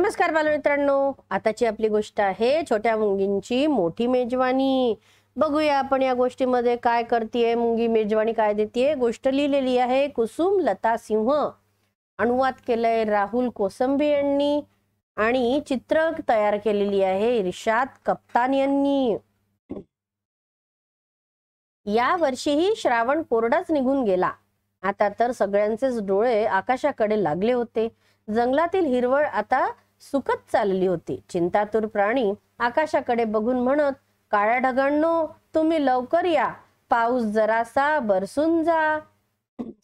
नमस्कार बालमित्रांनो आताची आपली गोष्ट आहे छोट्या मुंगींची मोठी मेजवानी बघूया आपण या गोष्टीमध्ये काय करते मुंगी मेजवानी काय देते गोष्ट लिहिलेली आहे कुसुम लता सिंह अनुवाद केलाय राहुल कोसंबी यांनी आणि चित्र तयार केलेली आहे इर्शाद कप्तान यांनी या वर्षीही श्रावण कोरडाच निघून गेला आता तर सगळ्यांचेच डोळे आकाशाकडे लागले होते जंगलातील हिरवळ आता सुकत चालली होती चिंतातूर प्राणी आकाशाकडे बघून म्हणत काळ्या ढगांनो तुम्ही लवकर या पाऊस जरासा बरसून जा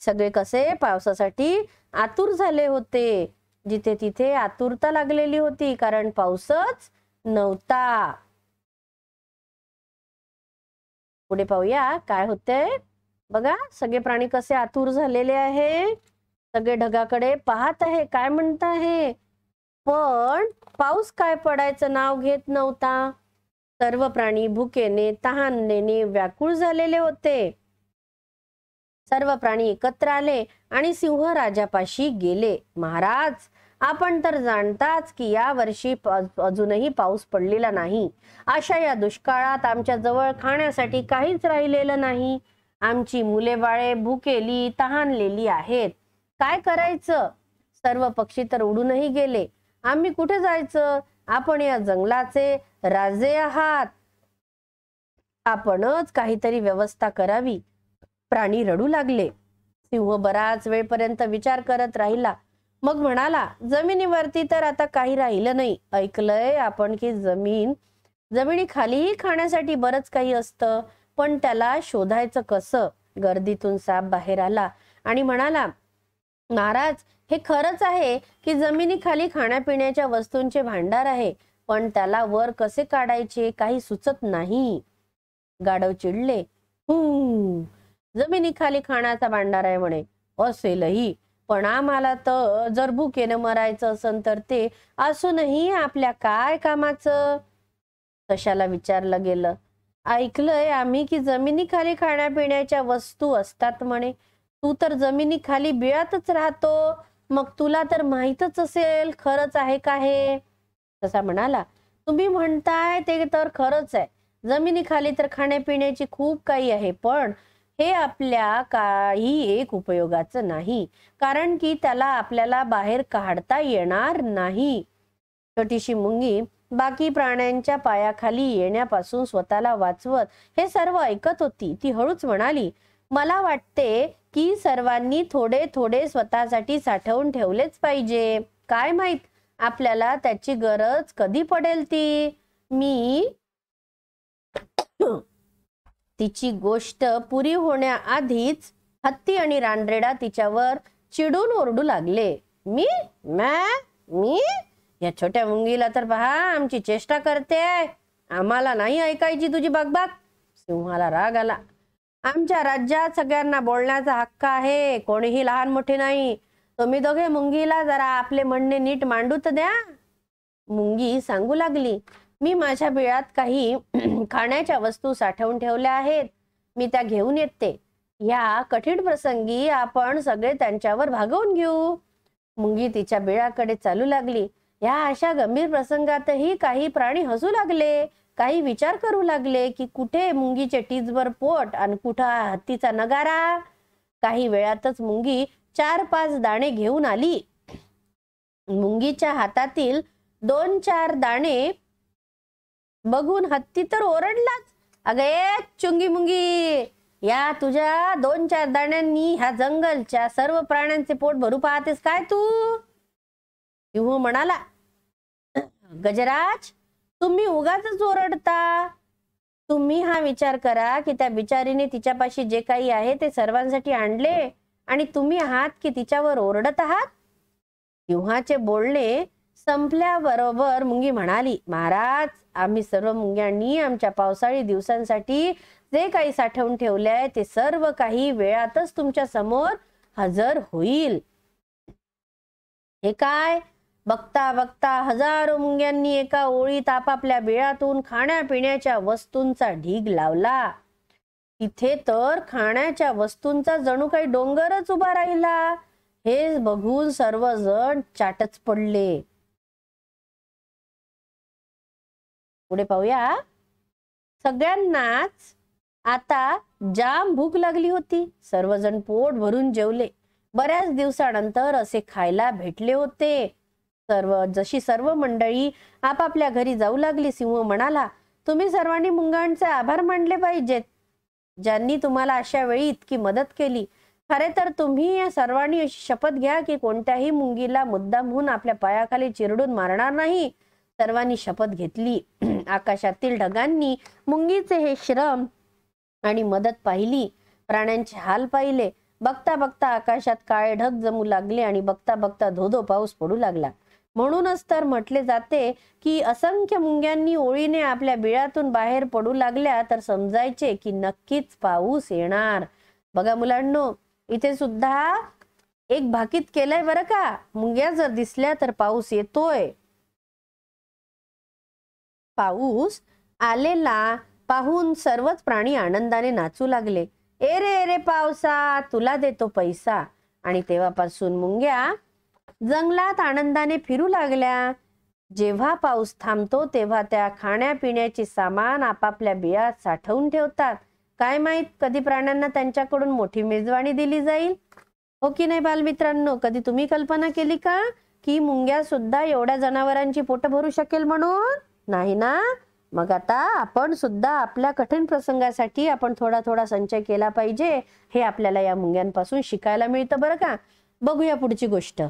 सगळे कसे पावसासाठी आतुर झाले होते जिथे तिथे आतुरता लागलेली होती कारण पाऊसच नव्हता पुढे पाहूया काय होते बघा सगळे प्राणी कसे आतुर झालेले आहे सगळे ढगाकडे पाहत आहे काय म्हणत आहे पण पाऊस काय पडायचं नाव घेत नव्हता सर्व प्राणी भुकेने तहानने व्याकुळ झालेले होते सर्व प्राणी एकत्र आले आणि सिंह राजापाशी गेले महाराज आपण तर जाणताच की या वर्षी अजूनही पाऊस पडलेला नाही अशा या दुष्काळात आमच्या जवळ खाण्यासाठी काहीच राहिलेलं नाही आमची मुले बाळे भुकेली तहानलेली आहेत काय करायचं सर्व पक्षी तर उडूनही गेले आम्ही कुठे जायचं आपण या जंगलाचे राजे आहात आपणच काहीतरी व्यवस्था करावी प्राणी रडू लागले सिंह बराच वेळपर्यंत विचार करत राहिला मग म्हणाला जमिनीवरती तर आता काही राहिलं नाही ऐकलंय आपण की जमीन जमिनी खालीही खाण्यासाठी बरंच काही असतं पण त्याला शोधायचं कसं गर्दीतून साप बाहेर आला आणि म्हणाला महाराज हे खरंच आहे की जमिनीखाली खाण्यापिण्याच्या वस्तूंचे भांडार आहे पण त्याला वर कसे काढायचे काही सुचत नाही गाडव चिडले हु जमिनीखाली खाण्याचा भांडार आहे म्हणे असेलही पण आम्हाला तर जर भूकेनं मरायचं असन तर ते असूनही आपल्या काय कामाचं तशाला विचारलं गेलं ऐकलंय आम्ही की जमिनीखाली खाण्यापिण्याच्या वस्तू असतात म्हणे तू तर जमिनीखाली बिळातच राहतो मग तुला तर माहीतच असेल खरंच आहे का हे तसा म्हणाला तुम्ही म्हणताय ते तर खरंच आहे जमिनीखाली तर खाण्यापिण्याची खूप काही आहे पण हे आपल्या काही एक उपयोगाचं नाही कारण की त्याला आपल्याला बाहेर काढता येणार नाही छोटीशी मुंगी बाकी प्राण्यांच्या पायाखाली येण्यापासून स्वतःला वाचवत हे सर्व ऐकत होती ती हळूच म्हणाली मला वाटते की सर्वांनी थोडे थोडे स्वतःसाठी साठवून ठेवलेच पाहिजे काय माहित आपल्याला त्याची गरज कधी पडेल ती मी तिची गोष्ट पुरी होण्याआधीच हत्ती आणि रानरेडा तिच्यावर चिडून ओरडू लागले मी मॅ मी या छोट्या मुंगीला तर पहा आमची चेष्टा करते आम्हाला नाही ऐकायची तुझी बागबाग सिंहाला राग आला आमच्या राज्यात सगळ्यांना बोलण्याचा हक्क आहे कोणीही लहान मोठे नाही तुम्ही दोघे मुंगीला जरा आपले म्हणणे नीट मांडू द्या मुंगी सांगू लागली मी माझ्या बिळात काही खाण्याच्या वस्तू साठवून ठेवल्या आहेत मी त्या घेऊन येते या कठीण प्रसंगी आपण सगळे त्यांच्यावर भागवून घेऊ मुंगी तिच्या बिळाकडे चालू लागली या अशा गंभीर प्रसंगातही काही प्राणी हसू लागले काही विचार करू लागले की कुठे मुंगीचे टीजवर पोट आणि कुठं हत्तीचा नगारा काही वेळातच मुंगी चार पाच दाणे घेऊन आली मुंगीच्या हातातील दोन चार दाणे बघून हत्ती तर ओरडलाच अगे चुंगी मुंगी या तुझ्या दोन चार दाण्यांनी ह्या जंगलच्या सर्व प्राण्यांचे पोट भरू पाहतेस काय तू म्हणाला गजराज तुम्ही उगाच ओरडता तुम्ही हा विचार करा की त्या बिचारीने तिच्यापाशी जे काही आहे ते सर्वांसाठी आणले आणि तुम्ही आहात की तिच्यावर ओरडत आहात सिंहाचे बोलणे संपल्याबरोबर मुंगी म्हणाली महाराज आम्ही सर्व मुंग्यांनी आमच्या पावसाळी दिवसांसाठी जे काही साठवून ठेवले आहे ते सर्व काही वेळातच तुमच्या समोर हजर होईल हे काय बघता बघता हजारो मुंग्यांनी एका ओळीत आपापल्या बिळातून खाण्यापिण्याच्या वस्तूंचा ढीग लावला तिथे तर खाण्याच्या वस्तूंचा जणू काही डोंगरच उभा राहिला हे बघून सर्वजण चाटच पडले पुढे पाहूया सगळ्यांनाच आता जाम भूक लागली होती सर्वजण पोट भरून जेवले बऱ्याच दिवसानंतर असे खायला भेटले होते सर्व जशी सर्व मंडळी आपापल्या घरी जाऊ लागली सिंह म्हणाला तुम्ही सर्वांनी मुंगांचे आभार मानले पाहिजेत ज्यांनी तुम्हाला अशा वेळी इतकी मदत केली खरे तर तुम्ही या सर्वांनी अशी शपथ घ्या की कोणत्याही मुंगीला होऊन आपल्या पायाखाली चिरडून मारणार नाही सर्वांनी शपथ घेतली आकाशातील ढगांनी मुंगीचे हे श्रम आणि मदत पाहिली प्राण्यांचे हाल पाहिले बघता बघता आकाशात काळे ढग जमू लागले आणि बघता बघता धोधो पाऊस पडू लागला म्हणूनच तर म्हटले जाते की असंख्य मुंग्यांनी ओळीने आपल्या बिळातून बाहेर पडू लागल्या तर समजायचे की नक्कीच पाऊस येणार बघा मुलांनो इथे सुद्धा एक भाकीत केलंय बरं का मुंग्या जर दिसल्या तर पाऊस येतोय पाऊस आलेला पाहून सर्वच प्राणी आनंदाने नाचू लागले एरे एरे रे पावसा तुला देतो पैसा आणि तेव्हापासून मुंग्या जंगलात आनंदाने फिरू लागल्या जेव्हा पाऊस थांबतो तेव्हा त्या खाण्यापिण्याचे सामान आपापल्या बियात साठवून ठेवतात काय माहीत कधी प्राण्यांना त्यांच्याकडून मोठी मेजवानी दिली जाईल हो की नाही बालमित्रांनो कधी तुम्ही कल्पना केली का की मुंग्या सुद्धा एवढ्या जनावरांची पोट भरू शकेल म्हणून नाही ना मग आता आपण सुद्धा आपल्या कठीण प्रसंगासाठी आपण थोडा थोडा संचय केला पाहिजे हे आपल्याला या मुंग्यांपासून शिकायला मिळतं बरं का बघूया पुढची गोष्ट